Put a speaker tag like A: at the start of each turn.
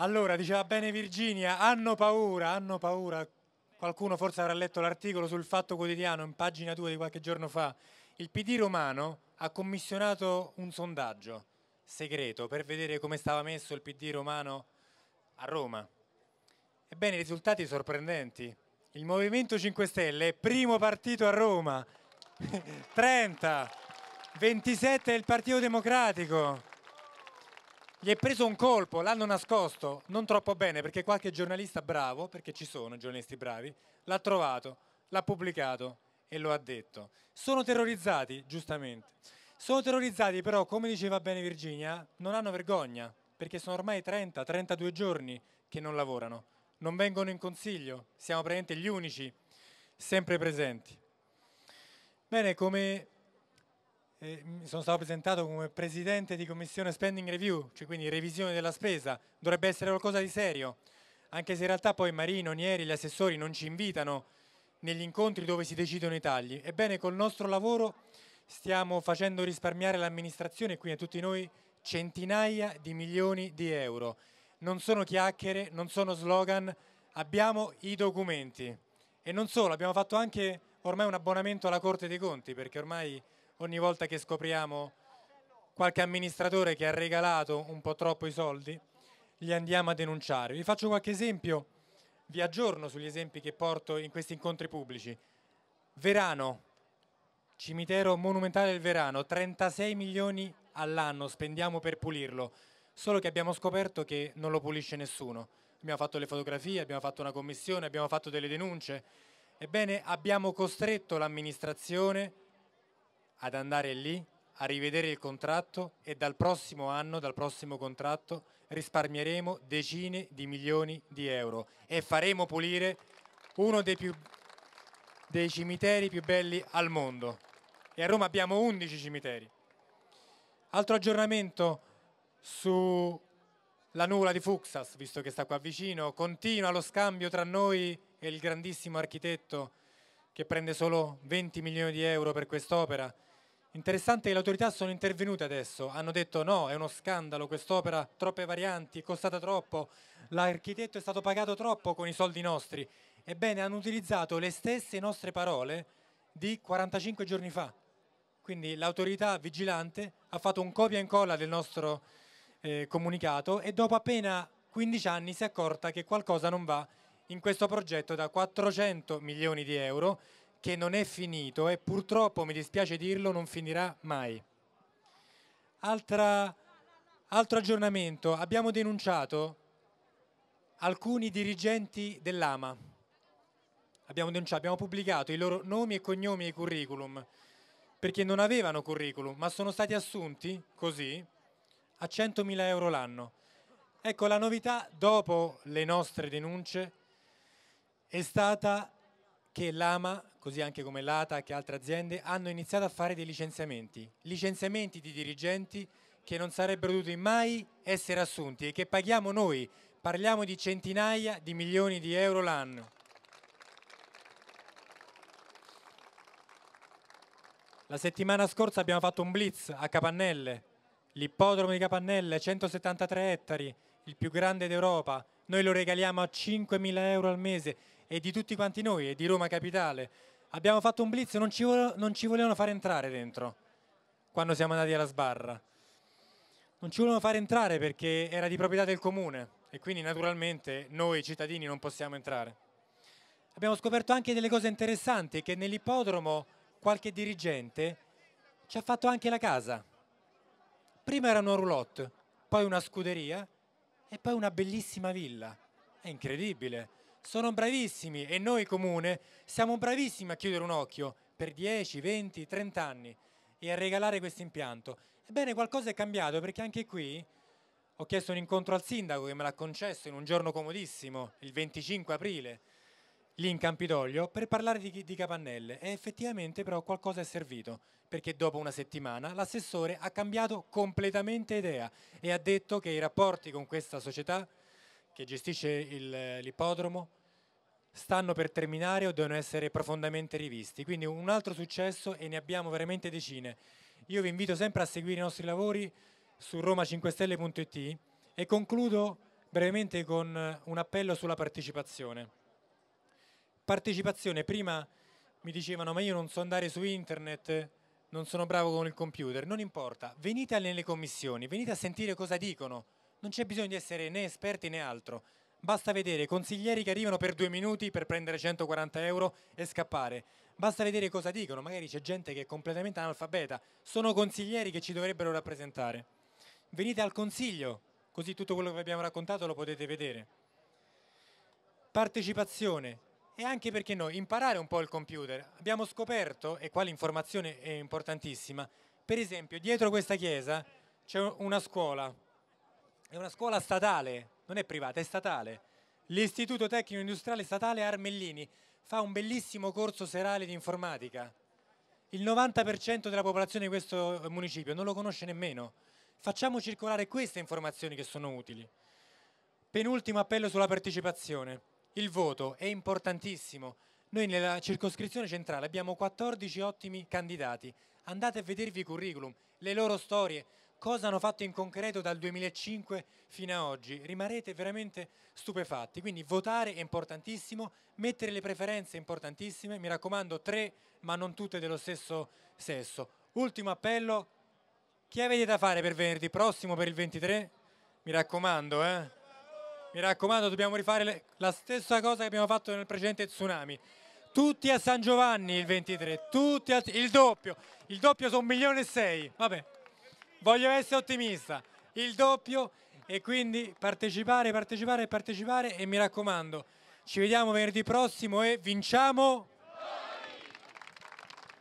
A: Allora, diceva bene Virginia, hanno paura, hanno paura. Qualcuno forse avrà letto l'articolo sul Fatto Quotidiano in pagina 2 di qualche giorno fa. Il PD romano ha commissionato un sondaggio segreto per vedere come stava messo il PD romano a Roma. Ebbene, risultati sorprendenti. Il Movimento 5 Stelle è primo partito a Roma. 30, 27 è il Partito Democratico. Gli è preso un colpo, l'hanno nascosto, non troppo bene perché qualche giornalista bravo, perché ci sono giornalisti bravi, l'ha trovato, l'ha pubblicato e lo ha detto. Sono terrorizzati, giustamente. Sono terrorizzati però, come diceva bene Virginia, non hanno vergogna perché sono ormai 30-32 giorni che non lavorano, non vengono in consiglio, siamo praticamente gli unici sempre presenti. Bene, come eh, sono stato presentato come presidente di commissione spending review, cioè quindi revisione della spesa, dovrebbe essere qualcosa di serio, anche se in realtà poi Marino, Nieri, gli assessori non ci invitano negli incontri dove si decidono i tagli. Ebbene, col nostro lavoro stiamo facendo risparmiare l'amministrazione e quindi a tutti noi centinaia di milioni di euro. Non sono chiacchiere, non sono slogan, abbiamo i documenti. E non solo, abbiamo fatto anche ormai un abbonamento alla Corte dei Conti, perché ormai ogni volta che scopriamo qualche amministratore che ha regalato un po' troppo i soldi, li andiamo a denunciare. Vi faccio qualche esempio, vi aggiorno sugli esempi che porto in questi incontri pubblici. Verano, cimitero monumentale del Verano, 36 milioni all'anno spendiamo per pulirlo, solo che abbiamo scoperto che non lo pulisce nessuno. Abbiamo fatto le fotografie, abbiamo fatto una commissione, abbiamo fatto delle denunce. Ebbene, abbiamo costretto l'amministrazione ad andare lì a rivedere il contratto e dal prossimo anno, dal prossimo contratto, risparmieremo decine di milioni di euro e faremo pulire uno dei, più, dei cimiteri più belli al mondo. E a Roma abbiamo 11 cimiteri. Altro aggiornamento sulla nuvola di Fuxas, visto che sta qua vicino, continua lo scambio tra noi e il grandissimo architetto che prende solo 20 milioni di euro per quest'opera Interessante che le autorità sono intervenute adesso, hanno detto no, è uno scandalo quest'opera, troppe varianti, è costata troppo, l'architetto è stato pagato troppo con i soldi nostri. Ebbene, hanno utilizzato le stesse nostre parole di 45 giorni fa. Quindi l'autorità vigilante ha fatto un copia e incolla del nostro eh, comunicato e dopo appena 15 anni si è accorta che qualcosa non va in questo progetto da 400 milioni di euro che non è finito e purtroppo, mi dispiace dirlo, non finirà mai. Altra, altro aggiornamento, abbiamo denunciato alcuni dirigenti dell'AMA, abbiamo, denunciato, abbiamo pubblicato i loro nomi e cognomi e curriculum, perché non avevano curriculum, ma sono stati assunti così a 100.000 euro l'anno. Ecco, la novità dopo le nostre denunce è stata che l'AMA, così anche come l'ATA e altre aziende, hanno iniziato a fare dei licenziamenti. Licenziamenti di dirigenti che non sarebbero dovuti mai essere assunti e che paghiamo noi. Parliamo di centinaia di milioni di euro l'anno. La settimana scorsa abbiamo fatto un blitz a Capannelle, l'ippodromo di Capannelle, 173 ettari, il più grande d'Europa. Noi lo regaliamo a 5.000 euro al mese e di tutti quanti noi e di Roma Capitale. Abbiamo fatto un blitz, non ci, vo non ci volevano far entrare dentro quando siamo andati alla sbarra. Non ci volevano far entrare perché era di proprietà del comune e quindi naturalmente noi cittadini non possiamo entrare. Abbiamo scoperto anche delle cose interessanti che nell'ippodromo qualche dirigente ci ha fatto anche la casa. Prima era una roulotte, poi una scuderia e poi una bellissima villa. È incredibile sono bravissimi e noi comune siamo bravissimi a chiudere un occhio per 10, 20, 30 anni e a regalare questo impianto. Ebbene qualcosa è cambiato perché anche qui ho chiesto un incontro al sindaco che me l'ha concesso in un giorno comodissimo, il 25 aprile, lì in Campidoglio, per parlare di, di capannelle e effettivamente però qualcosa è servito perché dopo una settimana l'assessore ha cambiato completamente idea e ha detto che i rapporti con questa società che gestisce l'ippodromo stanno per terminare o devono essere profondamente rivisti. Quindi un altro successo e ne abbiamo veramente decine. Io vi invito sempre a seguire i nostri lavori su roma5stelle.it e concludo brevemente con un appello sulla partecipazione. Partecipazione, prima mi dicevano ma io non so andare su internet, non sono bravo con il computer, non importa, venite nelle commissioni, venite a sentire cosa dicono, non c'è bisogno di essere né esperti né altro, Basta vedere consiglieri che arrivano per due minuti per prendere 140 euro e scappare. Basta vedere cosa dicono, magari c'è gente che è completamente analfabeta. Sono consiglieri che ci dovrebbero rappresentare. Venite al consiglio, così tutto quello che vi abbiamo raccontato lo potete vedere. Partecipazione, e anche perché noi imparare un po' il computer. Abbiamo scoperto, e qua l'informazione è importantissima, per esempio dietro questa chiesa c'è una scuola, è una scuola statale, non è privata, è statale. L'Istituto Tecnico Industriale Statale Armellini fa un bellissimo corso serale di informatica. Il 90% della popolazione di questo eh, municipio non lo conosce nemmeno. Facciamo circolare queste informazioni che sono utili. Penultimo appello sulla partecipazione. Il voto è importantissimo. Noi nella circoscrizione centrale abbiamo 14 ottimi candidati. Andate a vedervi i curriculum, le loro storie, cosa hanno fatto in concreto dal 2005 fino ad oggi. Rimarrete veramente stupefatti. Quindi votare è importantissimo, mettere le preferenze è importantissime. Mi raccomando, tre, ma non tutte dello stesso sesso. Ultimo appello, chi avete da fare per venerdì prossimo, per il 23? Mi raccomando, eh? Mi raccomando, dobbiamo rifare la stessa cosa che abbiamo fatto nel precedente tsunami tutti a San Giovanni il 23, tutti a, il doppio, il doppio sono un milione e sei, vabbè voglio essere ottimista, il doppio e quindi partecipare, partecipare, partecipare e mi raccomando, ci vediamo venerdì prossimo e vinciamo!